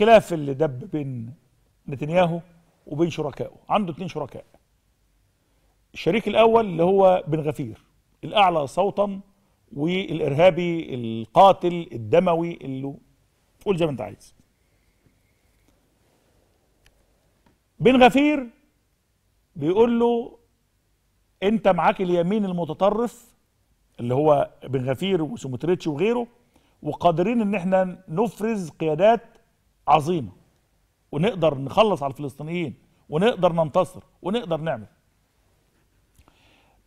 خلاف اللي دب بين نتنياهو وبين شركائه عنده اثنين شركاء الشريك الاول اللي هو بن غفير الاعلى صوتا والارهابي القاتل الدموي اللي قول زي ما انت عايز بن غفير بيقول له انت معاك اليمين المتطرف اللي هو بن غفير وسموتريتش وغيره وقادرين ان احنا نفرز قيادات عظيمه ونقدر نخلص على الفلسطينيين ونقدر ننتصر ونقدر نعمل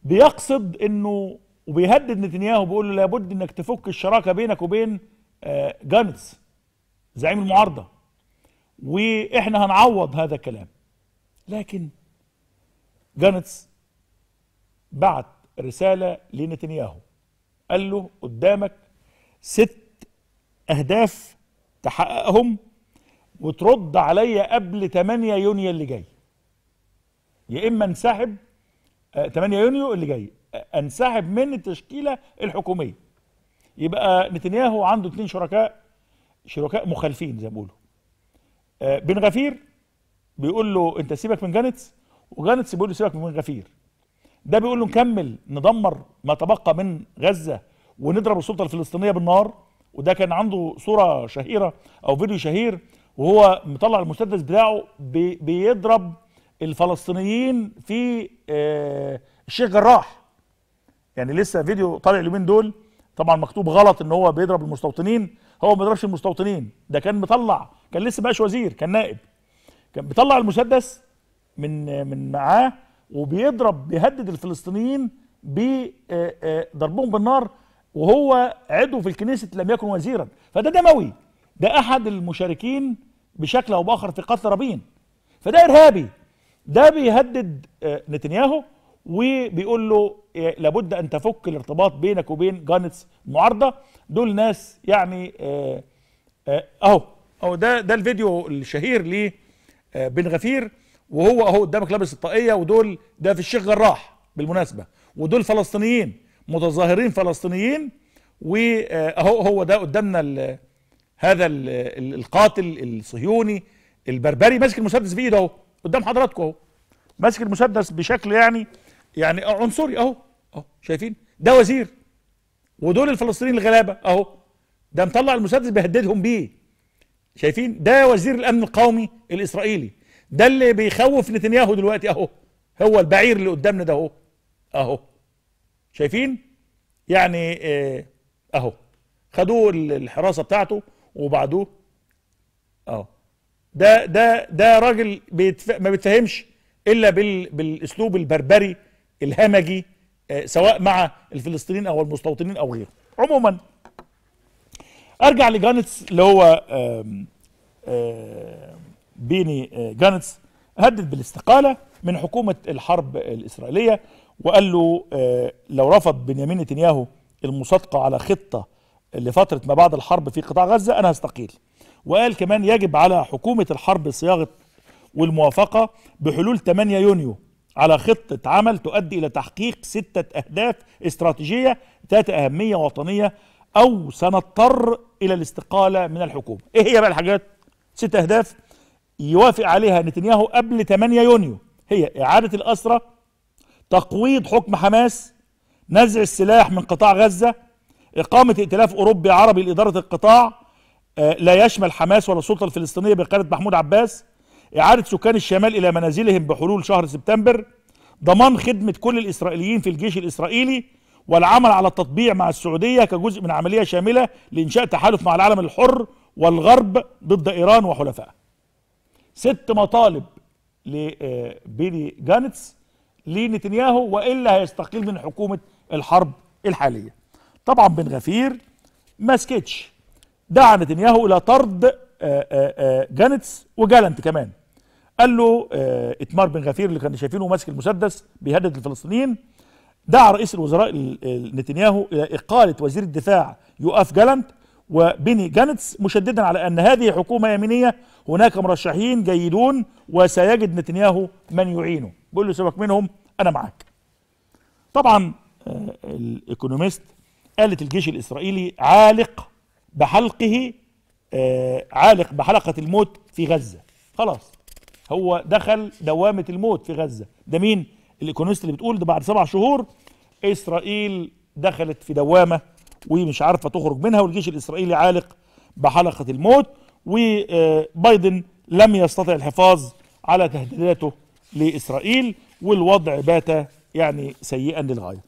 بيقصد انه وبيهدد نتنياهو بيقول له لابد انك تفك الشراكه بينك وبين آه، جانتس زعيم المعارضه واحنا هنعوض هذا الكلام لكن جانتس بعت رساله لنتنياهو قال له قدامك ست اهداف تحققهم وترد عليا قبل 8 يونيو اللي جاي يا اما انسحب 8 آه، يونيو اللي جاي آه، انسحب من التشكيله الحكوميه يبقى نتنياهو عنده اثنين شركاء شركاء مخالفين زي ما بيقولوا آه، بن غفير بيقول له انت سيبك من جانتس وجانتس بيقول له سيبك من بن غفير ده بيقول له نكمل ندمر ما تبقى من غزه ونضرب السلطه الفلسطينيه بالنار وده كان عنده صوره شهيره او فيديو شهير وهو مطلع المسدس بتاعه بي بيضرب الفلسطينيين في آه الشيخ جراح يعني لسه فيديو طالع اليومين دول طبعا مكتوب غلط ان هو بيضرب المستوطنين هو ما بيضربش المستوطنين ده كان مطلع كان لسه بقاش وزير كان نائب كان بيطلع المسدس من من معاه وبيضرب بيهدد الفلسطينيين بضربهم آه، آه، بالنار وهو عضو في الكنيسة لم يكن وزيرا فده دموي ده احد المشاركين بشكل او باخر في قتل رابين فده ارهابي ده بيهدد آه، نتنياهو وبيقول له آه، لابد ان تفك الارتباط بينك وبين جانتس المعارضه دول ناس يعني آه، اهو اهو ده ده الفيديو الشهير ل بن غفير وهو اهو قدامك لابس الطاقيه ودول ده في الشيخ جراح بالمناسبه ودول فلسطينيين متظاهرين فلسطينيين واهو هو ده قدامنا هذا القاتل الصهيوني البربري ماسك المسدس في ايده اهو قدام حضراتكم اهو ماسك المسدس بشكل يعني يعني عنصري اهو اهو شايفين ده وزير ودول الفلسطينيين الغلابه اهو ده مطلع المسدس بيهددهم بيه شايفين ده وزير الامن القومي الاسرائيلي ده اللي بيخوف نتنياهو دلوقتي اهو هو البعير اللي قدامنا ده اهو اهو شايفين يعني آه، اهو خدوه الحراسه بتاعته وبعده اه ده ده ده راجل بيتف... ما بيتفهمش الا بال... بالاسلوب البربري الهمجي آه، سواء مع الفلسطينيين او المستوطنين او غيره عموما ارجع لجانتس اللي هو آم آم بيني آه، جانتس هدد بالاستقاله من حكومه الحرب الاسرائيليه وقال له آه، لو رفض بنيامين نتنياهو المصادقه على خطه لفتره ما بعد الحرب في قطاع غزه انا هستقيل وقال كمان يجب على حكومه الحرب صياغه والموافقه بحلول 8 يونيو على خطه عمل تؤدي الى تحقيق سته اهداف استراتيجيه ذات اهميه وطنيه او سنضطر الى الاستقاله من الحكومه ايه هي بقى الحاجات ست اهداف يوافق عليها نتنياهو قبل 8 يونيو هي اعاده الاسرى تقويض حكم حماس نزع السلاح من قطاع غزه إقامة ائتلاف أوروبي عربي لإدارة القطاع آه، لا يشمل حماس ولا السلطة الفلسطينية بقيادة محمود عباس إعادة سكان الشمال إلى منازلهم بحلول شهر سبتمبر ضمان خدمة كل الإسرائيليين في الجيش الإسرائيلي والعمل على التطبيع مع السعودية كجزء من عملية شاملة لإنشاء تحالف مع العالم الحر والغرب ضد إيران وحلفائها ست مطالب لبيلي آه، جانتس لنتنياهو وإلا هيستقيل من حكومة الحرب الحالية طبعا بن غفير ما سكتش دعا نتنياهو الى طرد آه، آه، آه، جانتس وجالنت كمان قال له اتمار بن غفير اللي كان شايفينه ماسك المسدس بيهدد الفلسطينيين دعا رئيس الوزراء نتنياهو الى اقاله وزير الدفاع يؤاف جالنت وبني جانتس مشددا على ان هذه حكومه يمينيه هناك مرشحين جيدون وسيجد نتنياهو من يعينه بيقول له سيبك منهم انا معاك طبعا الايكونوميست قالت الجيش الإسرائيلي عالق بحلقه آه عالق بحلقة الموت في غزة خلاص هو دخل دوامة الموت في غزة ده مين الايكونوست اللي بتقول ده بعد سبع شهور إسرائيل دخلت في دوامة ومش عارفة تخرج منها والجيش الإسرائيلي عالق بحلقة الموت وبايدن آه، لم يستطع الحفاظ على تهديداته لإسرائيل والوضع بات يعني سيئا للغاية